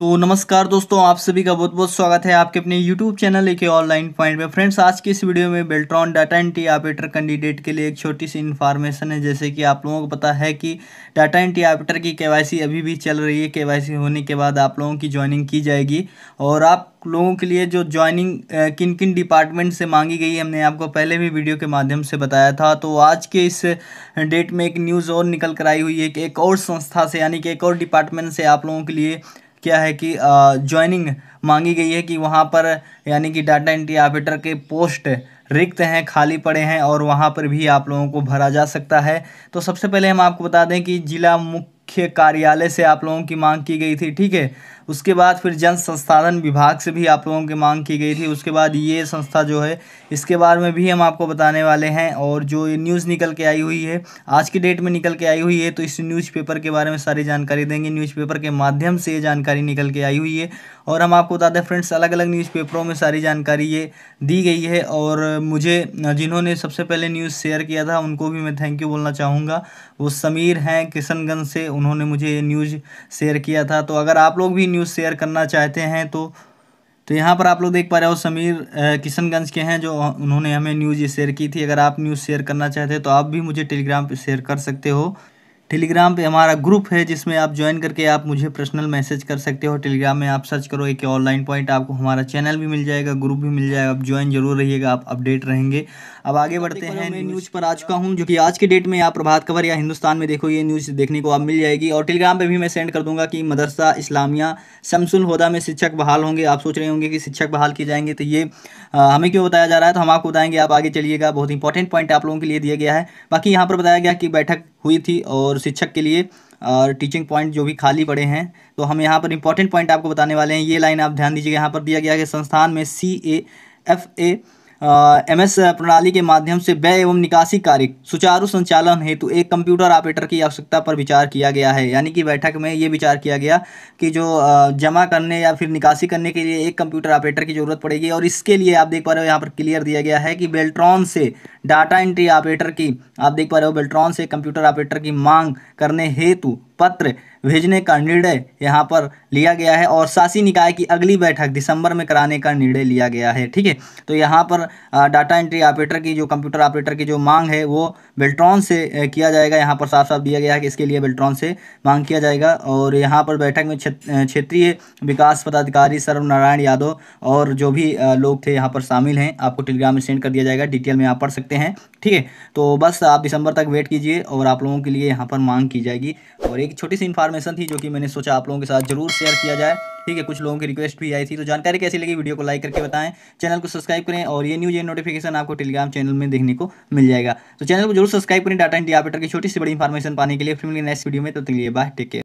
तो नमस्कार दोस्तों आप सभी का बहुत बहुत स्वागत है आपके अपने YouTube चैनल एक ऑनलाइन पॉइंट में फ्रेंड्स आज की इस वीडियो में Beltron data entry operator candidate के लिए एक छोटी सी इन्फॉर्मेशन है जैसे कि आप लोगों को पता है कि डाटा एंट्री ऑपरेटर की केवाईसी अभी भी चल रही है केवाईसी होने के बाद आप लोगों की ज्वाइनिंग की जाएगी और आप लोगों के लिए जो ज्वाइनिंग किन किन डिपार्टमेंट से मांगी गई हमने आपको पहले भी वीडियो के माध्यम से बताया था तो आज के इस डेट में एक न्यूज़ और निकल कर आई हुई है कि एक और संस्था से यानी कि एक और डिपार्टमेंट से आप लोगों के लिए क्या है कि ज्वाइनिंग मांगी गई है कि वहाँ पर यानी कि डाटा एंट्री ऑपरेटर के पोस्ट रिक्त हैं खाली पड़े हैं और वहाँ पर भी आप लोगों को भरा जा सकता है तो सबसे पहले हम आपको बता दें कि ज़िला मुख्य कार्यालय से आप लोगों की मांग की गई थी ठीक है उसके बाद फिर जन संसाधन विभाग से भी आप लोगों की मांग की गई थी उसके बाद ये संस्था जो है इसके बारे में भी हम आपको बताने वाले हैं और जो ये न्यूज़ निकल के आई हुई है आज की डेट में निकल के आई हुई है तो इस न्यूज़पेपर के बारे में सारी जानकारी देंगे न्यूज़पेपर के माध्यम से ये जानकारी निकल के आई हुई है और हम आपको बता दें फ्रेंड्स अलग अलग न्यूज़पेपरों में सारी जानकारी ये दी गई है और मुझे जिन्होंने सबसे पहले न्यूज़ शेयर किया था उनको भी मैं थैंक यू बोलना चाहूँगा वो समीर हैं किशनगंज से उन्होंने मुझे ये न्यूज़ शेयर किया था तो अगर आप लोग भी न्यूज़ शेयर करना चाहते हैं तो तो यहाँ पर आप लोग देख पा रहे हो समीर किशनगंज के हैं जो उन्होंने हमें न्यूज़ शेयर की थी अगर आप न्यूज़ शेयर करना चाहते हैं तो आप भी मुझे टेलीग्राम पर शेयर कर सकते हो टेलीग्राम पे हमारा ग्रुप है जिसमें आप ज्वाइन करके आप मुझे पर्सनल मैसेज कर सकते हो टेलीग्राम में आप सर्च करो एक ऑनलाइन पॉइंट आपको हमारा चैनल भी मिल जाएगा ग्रुप भी मिल जाएगा आप ज्वाइन जरूर रहिएगा आप अपडेट रहेंगे अब आगे बढ़ते हैं मैं न्यूज़ पर आ चुका हूँ जो कि आज के डेट में आप प्रभात खबर या हिंदुस्तान में देखो ये न्यूज़ देखने को आप मिल जाएगी और टेलीग्राम पर भी मैं सेंड कर दूँगा कि मदरसा इस्लामिया शमसुल होदा में शिक्षक बहाल होंगे आप सोच रहे होंगे कि शिक्षक बहाल किए जाएंगे तो ये हमें क्यों बताया जा रहा है तो हम आपको बताएंगे आप आगे चलिएगा बहुत इंपॉर्टेंट पॉइंट आप लोगों के लिए दिया गया है बाकी यहाँ पर बताया गया कि बैठक हुई थी और और शिक्षक के लिए और टीचिंग पॉइंट जो भी खाली पड़े हैं तो हम यहाँ पर इंपॉर्टेंट पॉइंट आपको बताने वाले हैं ये लाइन आप ध्यान दीजिएगा यहाँ पर दिया गया है कि संस्थान में सी ए एफ ए एमएस प्रणाली के माध्यम से व्यय एवं निकासी कार्य सुचारू संचालन हेतु एक कंप्यूटर ऑपरेटर की आवश्यकता पर विचार किया गया है यानी कि बैठक में ये विचार किया गया कि जो जमा करने या फिर निकासी करने के लिए एक कंप्यूटर ऑपरेटर की ज़रूरत पड़ेगी और इसके लिए आप देख पा रहे हो यहाँ पर क्लियर दिया गया है कि बेल्ट्रॉन से डाटा एंट्री ऑपरेटर की आप देख पा रहे हो बेल्ट्रॉन से कंप्यूटर ऑपरेटर की मांग करने हेतु पत्र भेजने का निर्णय यहाँ पर लिया गया है और शासी निकाय की अगली बैठक दिसंबर में कराने का निर्णय लिया गया है ठीक है तो यहाँ पर डाटा एंट्री ऑपरेटर की जो कंप्यूटर ऑपरेटर की जो मांग है वो बेल्ट्रॉन से किया जाएगा यहाँ पर साफ साफ दिया गया है कि इसके लिए बेल्ट्रॉन से मांग किया जाएगा और यहाँ पर बैठक में क्षेत्रीय विकास पदाधिकारी सर्वनारायण यादव और जो भी लोग थे यहाँ पर शामिल हैं आपको टेलीग्राम में सेंड कर दिया जाएगा डिटेल में आप पढ़ सकते हैं ठीक है तो बस आप दिसंबर तक वेट कीजिए और आप लोगों के लिए यहाँ पर मांग की जाएगी और एक छोटी सी इन्फॉर्मेशन थी जो कि मैंने सोचा आप लोगों के साथ जरूर शेयर किया जाए ठीक है कुछ लोगों की रिक्वेस्ट भी आई थी तो जानकारी कैसी लगी वीडियो को लाइक करके बताएं चैनल को सब्सक्राइब करें और ये न्यूज ये नोटिफिकेशन आपको टेलीग्राम चैनल में देखने को मिल जाएगा तो चैनल को जरूर सब्सक्राइब करें डाटा इंडिया ऑपरेटर की छोटी सी बड़ी इन्फॉर्मेशन पाने के लिए फिर मिलेंगे नेक्स्ट वीडियो में तो लिए बाय टेक केयर